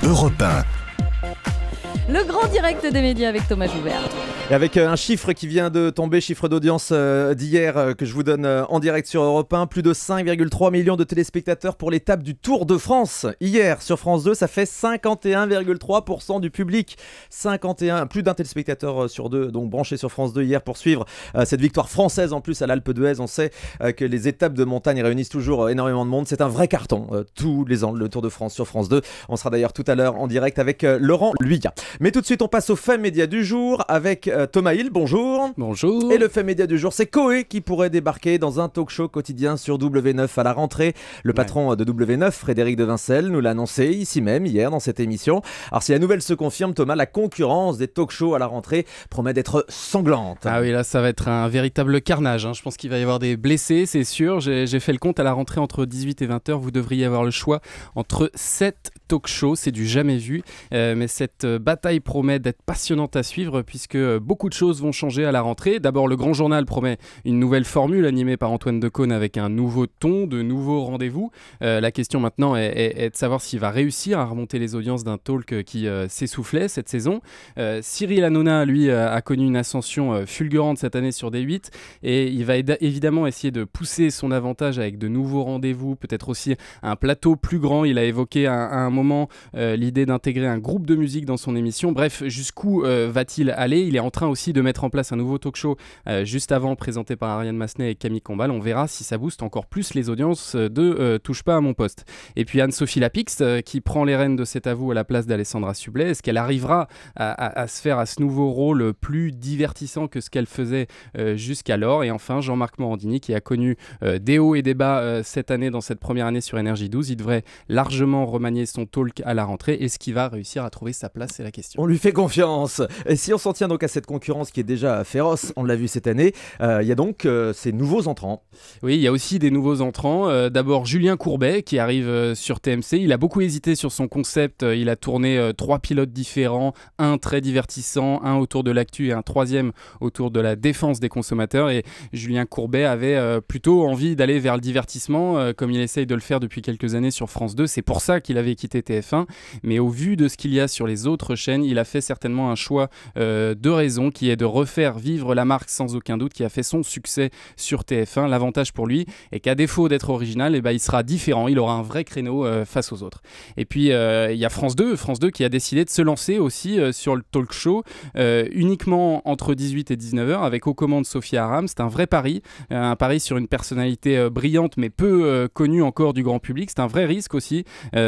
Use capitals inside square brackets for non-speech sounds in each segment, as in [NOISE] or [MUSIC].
Europe 1. Le grand direct des médias avec Thomas Joubert. Et avec euh, un chiffre qui vient de tomber, chiffre d'audience euh, d'hier euh, que je vous donne en direct sur Europe 1, plus de 5,3 millions de téléspectateurs pour l'étape du Tour de France. Hier sur France 2, ça fait 51,3% du public. 51, plus d'un téléspectateur sur deux, donc branché sur France 2 hier pour suivre cette victoire française en plus à l'Alpe d'Huez. On sait que les étapes de montagne réunissent toujours énormément de monde. C'est un vrai carton tous les ans, le Tour de France sur France 2. On sera d'ailleurs tout à l'heure en direct avec Laurent Luyat. Mais tout de suite, on passe au fait média du jour avec euh, Thomas Hill. Bonjour. Bonjour. Et le fait média du jour, c'est Coé qui pourrait débarquer dans un talk show quotidien sur W9 à la rentrée. Le patron de W9, Frédéric de nous l'a annoncé ici même hier dans cette émission. Alors, si la nouvelle se confirme, Thomas, la concurrence des talk shows à la rentrée promet d'être sanglante. Ah oui, là, ça va être un véritable carnage. Hein. Je pense qu'il va y avoir des blessés, c'est sûr. J'ai fait le compte à la rentrée entre 18 et 20 h Vous devriez avoir le choix entre 7 talk shows. C'est du jamais vu. Euh, mais cette euh, bataille promet d'être passionnante à suivre puisque euh, beaucoup de choses vont changer à la rentrée. D'abord, le Grand Journal promet une nouvelle formule animée par Antoine Decaune avec un nouveau ton, de nouveaux rendez-vous. Euh, la question maintenant est, de savoir s'il va réussir à remonter les audiences d'un talk qui euh, s'essoufflait cette saison. Cyril Hanouna, lui, a connu une ascension fulgurante cette année sur D8 et il va évidemment essayer de pousser son avantage avec de nouveaux rendez-vous, peut-être aussi un plateau plus grand. Il a évoqué à un moment l'idée d'intégrer un groupe de musique dans son émission Bref, jusqu'où euh, va-t-il aller Il est en train aussi de mettre en place un nouveau talk show euh, juste avant, présenté par Ariane Massenet et Camille Combal. On verra si ça booste encore plus les audiences euh, de Touche pas à mon poste. Et puis Anne-Sophie Lapix, qui prend les rênes de cet avou à la place d'Alessandra Sublet, est-ce qu'elle arrivera à, se faire à ce nouveau rôle plus divertissant que ce qu'elle faisait jusqu'alors Et enfin, Jean-Marc Morandini, qui a connu des hauts et des bas cette année dans cette première année sur Énergie 12, il devrait largement remanier son talk à la rentrée. Est-ce qu'il va réussir à trouver sa place C'est la question. On lui fait confiance. Et si on s'en tient donc à cette concurrence qui est déjà féroce, on l'a vu cette année, euh, il y a donc euh, ces nouveaux entrants. Oui, il y a aussi des nouveaux entrants. Euh, d'abord Julien Courbet qui arrive sur TMC. Il a beaucoup hésité sur son concept. Il a tourné trois pilotes différents, un très divertissant, un autour de l'actu et un troisième autour de la défense des consommateurs. Et Julien Courbet avait plutôt envie d'aller vers le divertissement comme il essaye de le faire depuis quelques années sur France 2. C'est pour ça qu'il avait quitté TF1. Mais au vu de ce qu'il y a sur les autres chaînes, il a fait certainement un choix euh, de raison qui est de refaire vivre la marque sans aucun doute, qui a fait son succès sur TF1. L'avantage pour lui est qu'à défaut d'être original, eh ben, il sera différent, il aura un vrai créneau euh, face aux autres. Et puis euh, il y a France 2, France 2 qui a décidé de se lancer aussi sur le talk show uniquement entre 18 et 19h avec aux commandes Sophia Aram. C'est un vrai pari, un pari sur une personnalité brillante mais peu connue encore du grand public. C'est un vrai risque aussi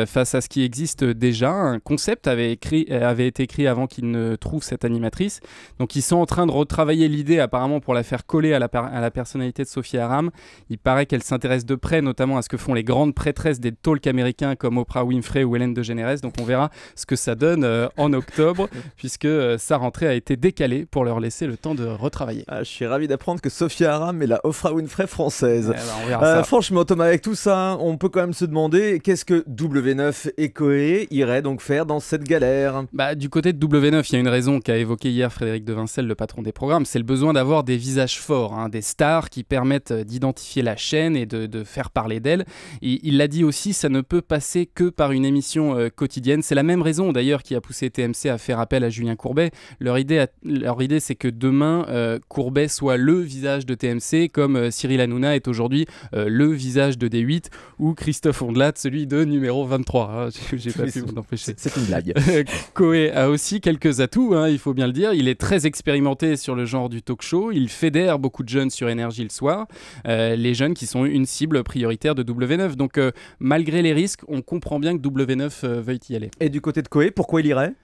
face à ce qui existe déjà. Un concept avait, avait écrit avant qu'il ne trouve cette animatrice. Donc ils sont en train de retravailler l'idée apparemment pour la faire coller à la, à la personnalité de Sophie Aram. Il paraît qu'elle s'intéresse de près notamment à ce que font les grandes prêtresses des talks américains comme Oprah Winfrey ou Hélène DeGeneres. Donc on verra ce que ça donne euh, en octobre [LAUGHS] puisque euh, sa rentrée a été décalée pour leur laisser le temps de retravailler. Ah, je suis ravi d'apprendre que Sophie Aram est la Oprah Winfrey française. Eh ben, euh, franchement Thomas, avec tout ça, hein, on peut quand même se demander qu'est-ce que W9 et Coé iraient donc faire dans cette galère bah, du côté de W9, il y a une raison qu'a évoqué hier Frédéric de Vincel, le patron des programmes, c'est le besoin d'avoir des visages forts, hein, des stars qui permettent euh, d'identifier la chaîne et de, faire parler d'elle. Il l'a dit aussi, ça ne peut passer que par une émission euh, quotidienne. C'est la même raison d'ailleurs qui a poussé TMC à faire appel à Julien Courbet. Leur idée, leur idée c'est que demain, euh, Courbet soit le visage de TMC, comme Cyril Hanouna est aujourd'hui le visage de D8, ou Christophe Ondelat, celui de numéro 23. Ah, [LAUGHS] j'ai pas pu C'est une blague. Coé [LAUGHS] a aussi quelques atouts, hein, il faut bien le dire. Il est très expérimenté sur le genre du talk show. Il fédère beaucoup de jeunes sur Énergie le soir, euh, les jeunes qui sont une cible prioritaire de W9. Donc, euh, malgré les risques, on comprend bien que W9 euh, veuille y aller. Et du côté de Coé, pourquoi il irait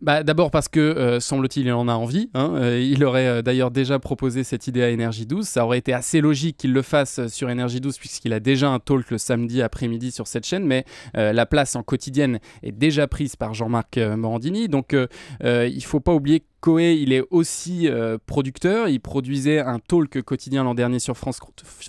bah, d'abord parce que, euh, semble-t-il, il en a envie. Hein. Euh, il aurait euh, d'ailleurs déjà proposé cette idée à Energy 12. Ça aurait été assez logique qu'il le fasse sur énergie 12 puisqu'il a déjà un talk le samedi après-midi sur cette chaîne, mais la place en quotidienne est déjà prise par Jean-Marc Morandini. Donc il ne faut pas oublier Coé, il est aussi euh, producteur. Il produisait un talk quotidien l'an dernier sur France,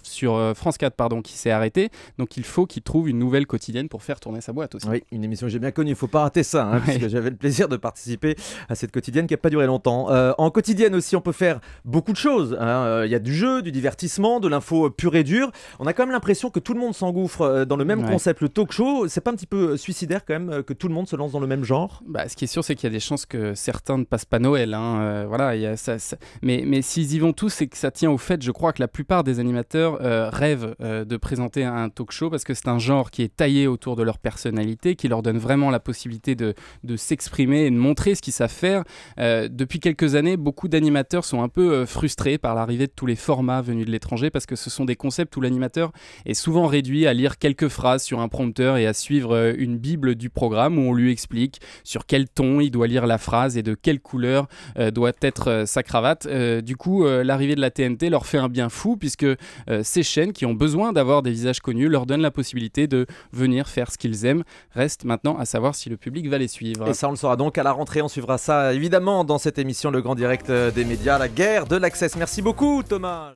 sur, euh, France 4 pardon, qui s'est arrêté. Donc il faut qu'il trouve une nouvelle quotidienne pour faire tourner sa boîte aussi. Oui, une émission que j'ai bien connue. Il ne faut pas rater ça, hein, j'avais le plaisir de participer à cette quotidienne qui n'a pas duré longtemps. Euh, en quotidienne aussi, on peut faire beaucoup de choses. Hein. Il y a du jeu, du divertissement, de l'info pure et dure. On a quand même l'impression que tout le monde s'engouffre dans le même concept. Le talk show, c'est pas un petit peu suicidaire quand même que tout le monde se lance dans le même genre bah, Ce qui est sûr, c'est qu'il y a des chances que certains ne passent pas Noël Hein, euh, voilà, y ça, Mais, mais s'ils y vont tous, c'est que ça tient au fait, je crois que la plupart des animateurs euh, rêvent euh, de présenter un talk show parce que c'est un genre qui est taillé autour de leur personnalité, qui leur donne vraiment la possibilité de, de s'exprimer et de montrer ce qu'ils savent faire. depuis quelques années, beaucoup d'animateurs sont un peu frustrés par l'arrivée de tous les formats venus de l'étranger parce que ce sont des concepts où l'animateur est souvent réduit à lire quelques phrases sur un prompteur et à suivre une bible du programme où on lui explique sur quel ton il doit lire la phrase et de quelle couleur euh, doit être euh, sa cravate. Euh, du coup, l'arrivée de la TNT leur fait un bien fou puisque ces chaînes qui ont besoin d'avoir des visages connus leur donnent la possibilité de venir faire ce qu'ils aiment. Reste maintenant à savoir si le public va les suivre. Et ça, on le saura donc à la rentrée. On suivra ça évidemment dans cette émission Le Grand Direct des médias, la guerre de l'accès Merci beaucoup, Thomas.